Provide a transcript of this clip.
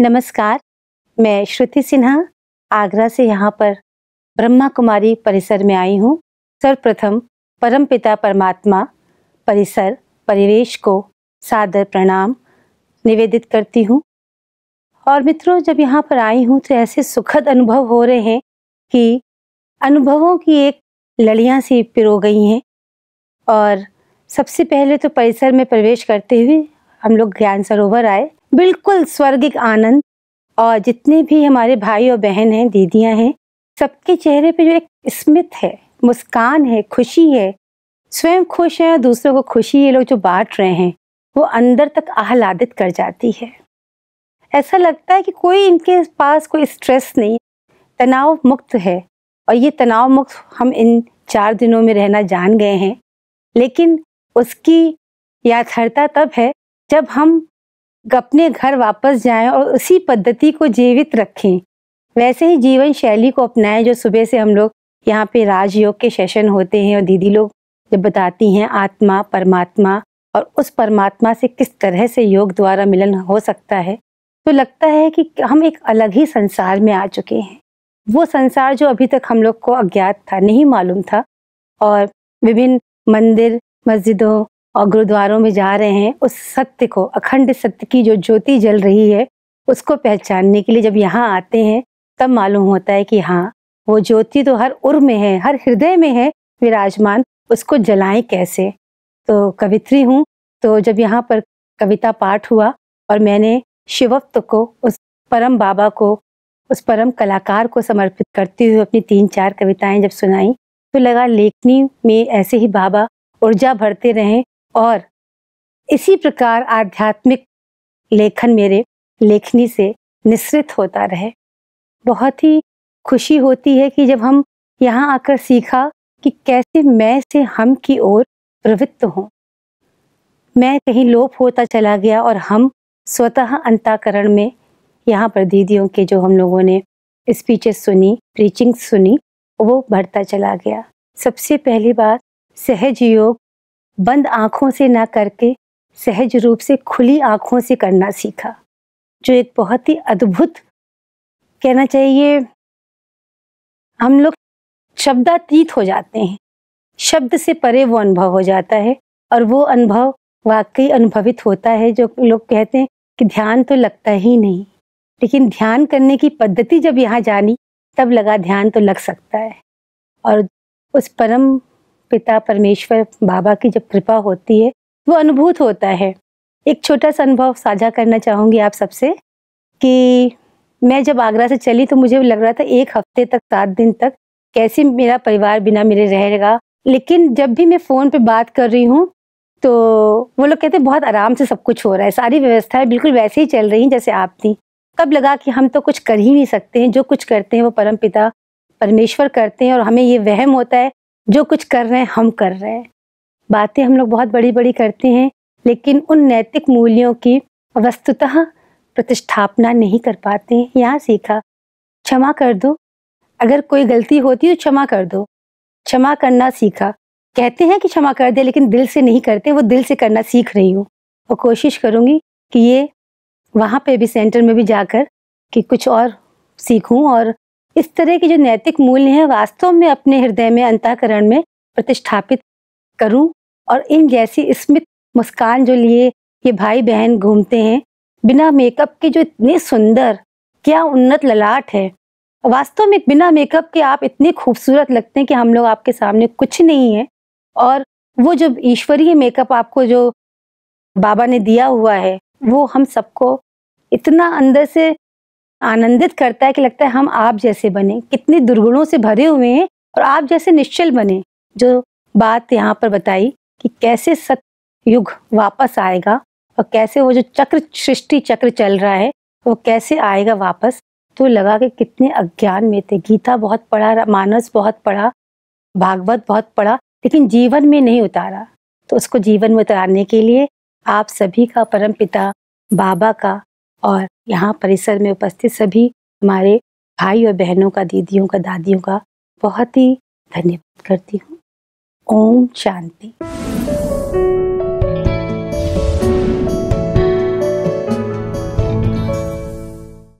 नमस्कार मैं श्रुति सिन्हा आगरा से यहाँ पर ब्रह्मा कुमारी परिसर में आई हूँ सर्वप्रथम परमपिता परमात्मा परिसर परिवेश को सादर प्रणाम निवेदित करती हूँ और मित्रों जब यहाँ पर आई हूँ तो ऐसे सुखद अनुभव हो रहे हैं कि अनुभवों की एक लड़ियाँ सी पिरो गई हैं और सबसे पहले तो परिसर में प्रवेश करते हुए हम लोग ज्ञान सरोवर आए बिल्कुल स्वर्गिक आनंद और जितने भी हमारे भाई और बहन हैं दीदियां हैं सबके चेहरे पे जो एक स्मित है मुस्कान है खुशी है स्वयं खुश हैं और दूसरों को खुशी ये लोग जो बांट रहे हैं वो अंदर तक आह्लादित कर जाती है ऐसा लगता है कि कोई इनके पास कोई स्ट्रेस नहीं तनाव मुक्त है और ये तनाव मुक्त हम इन चार दिनों में रहना जान गए हैं लेकिन उसकी याथार्थता तब है जब हम अपने घर वापस जाएं और उसी पद्धति को जीवित रखें वैसे ही जीवन शैली को अपनाएं जो सुबह से हम लोग यहाँ पे राजयोग के सेशन होते हैं और दीदी लोग जब बताती हैं आत्मा परमात्मा और उस परमात्मा से किस तरह से योग द्वारा मिलन हो सकता है तो लगता है कि हम एक अलग ही संसार में आ चुके हैं वो संसार जो अभी तक हम लोग को अज्ञात था नहीं मालूम था और विभिन्न मंदिर मस्जिदों और गुरुद्वारों में जा रहे हैं उस सत्य को अखंड सत्य की जो ज्योति जल रही है उसको पहचानने के लिए जब यहाँ आते हैं तब मालूम होता है कि हाँ वो ज्योति तो हर उर् में है हर हृदय में है विराजमान उसको जलाएं कैसे तो कवित्री हूँ तो जब यहाँ पर कविता पाठ हुआ और मैंने शिवत्व को उस परम बाबा को उस परम कलाकार को समर्पित करते हुए अपनी तीन चार कविताएं जब सुनाई तो लगा लेखनी में ऐसे ही बाबा ऊर्जा भरते रहें और इसी प्रकार आध्यात्मिक लेखन मेरे लेखनी से निश्रित होता रहे बहुत ही खुशी होती है कि जब हम यहाँ आकर सीखा कि कैसे मैं से हम की ओर प्रवृत्त हों मैं कहीं लोप होता चला गया और हम स्वतः अंताकरण में यहाँ पर दीदियों के जो हम लोगों ने स्पीचेस सुनी प्रीचिंग सुनी वो बढ़ता चला गया सबसे पहली बात सहज योग बंद आँखों से ना करके सहज रूप से खुली आँखों से करना सीखा जो एक बहुत ही अद्भुत कहना चाहिए हम लोग शब्दातीत हो जाते हैं शब्द से परे वो अनुभव हो जाता है और वो अनुभव वाकई अनुभवित होता है जो लोग कहते हैं कि ध्यान तो लगता ही नहीं लेकिन ध्यान करने की पद्धति जब यहाँ जानी तब लगा ध्यान तो लग सकता है और उस परम पिता परमेश्वर बाबा की जब कृपा होती है वो अनुभूत होता है एक छोटा सा अनुभव साझा करना चाहूँगी आप सबसे कि मैं जब आगरा से चली तो मुझे लग रहा था एक हफ्ते तक सात दिन तक कैसे मेरा परिवार बिना मेरे रहेगा लेकिन जब भी मैं फ़ोन पे बात कर रही हूँ तो वो लोग कहते हैं बहुत आराम से सब कुछ हो रहा है सारी व्यवस्थाएं बिल्कुल वैसे ही चल रही हैं जैसे आप थी तब लगा कि हम तो कुछ कर ही नहीं सकते हैं जो कुछ करते हैं वो परम पिता परमेश्वर करते हैं और हमें ये वहम होता है जो कुछ कर रहे हैं हम कर रहे हैं बातें हम लोग बहुत बड़ी बड़ी करते हैं लेकिन उन नैतिक मूल्यों की वस्तुतः प्रतिष्ठापना नहीं कर पाते हैं यहाँ सीखा क्षमा कर दो अगर कोई गलती होती है तो क्षमा कर दो क्षमा करना सीखा कहते हैं कि क्षमा कर दे लेकिन दिल से नहीं करते वो दिल से करना सीख रही हूँ और कोशिश करूँगी कि ये वहाँ पे भी सेंटर में भी जाकर कि कुछ और सीखूँ और इस तरह के जो नैतिक मूल्य हैं वास्तव में अपने हृदय में अंतःकरण में प्रतिष्ठापित करूं और इन जैसी स्मित मुस्कान जो लिए ये भाई बहन घूमते हैं बिना मेकअप के जो इतने सुंदर क्या उन्नत ललाट है वास्तव में बिना मेकअप के आप इतने खूबसूरत लगते हैं कि हम लोग आपके सामने कुछ नहीं है और वो जो ईश्वरीय मेकअप आपको जो बाबा ने दिया हुआ है वो हम सबको इतना अंदर से आनंदित करता है कि लगता है हम आप जैसे बने कितने दुर्गुणों से भरे हुए हैं और आप जैसे निश्चल बने जो बात यहाँ पर बताई कि कैसे सतयुग वापस आएगा और कैसे वो जो चक्र सृष्टि चक्र चल रहा है वो कैसे आएगा वापस तो लगा कि कितने अज्ञान में थे गीता बहुत पढ़ा मानस बहुत पढ़ा भागवत बहुत पढ़ा लेकिन जीवन में नहीं उतारा तो उसको जीवन में उतारने के लिए आप सभी का परम पिता बाबा का और यहाँ परिसर में उपस्थित सभी हमारे भाई और बहनों का दीदियों का दादियों का बहुत ही धन्यवाद करती हूँ ओम शांति